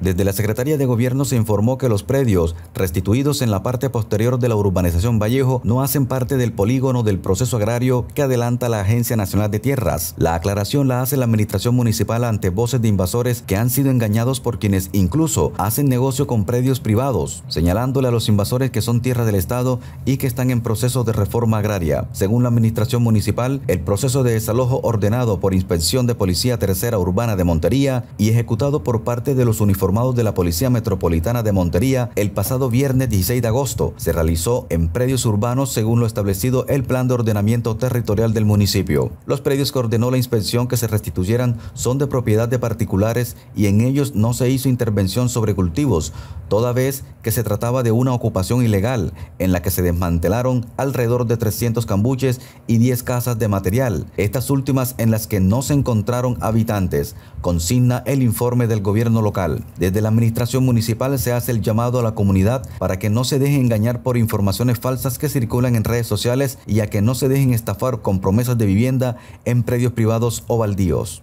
Desde la Secretaría de Gobierno se informó que los predios restituidos en la parte posterior de la urbanización Vallejo no hacen parte del polígono del proceso agrario que adelanta la Agencia Nacional de Tierras. La aclaración la hace la Administración Municipal ante voces de invasores que han sido engañados por quienes incluso hacen negocio con predios privados, señalándole a los invasores que son tierras del Estado y que están en proceso de reforma agraria. Según la Administración Municipal, el proceso de desalojo ordenado por Inspección de Policía Tercera Urbana de Montería y ejecutado por parte de los uniformados de la Policía Metropolitana de Montería, el pasado viernes 16 de agosto se realizó en predios urbanos según lo establecido el Plan de Ordenamiento Territorial del municipio. Los predios que ordenó la inspección que se restituyeran son de propiedad de particulares y en ellos no se hizo intervención sobre cultivos, toda vez que se trataba de una ocupación ilegal en la que se desmantelaron alrededor de 300 cambuches y 10 casas de material, estas últimas en las que no se encontraron habitantes, consigna el informe del gobierno local. Desde la administración municipal se hace el llamado a la comunidad para que no se deje engañar por informaciones falsas que circulan en redes sociales y a que no se dejen estafar con promesas de vivienda en predios privados o baldíos.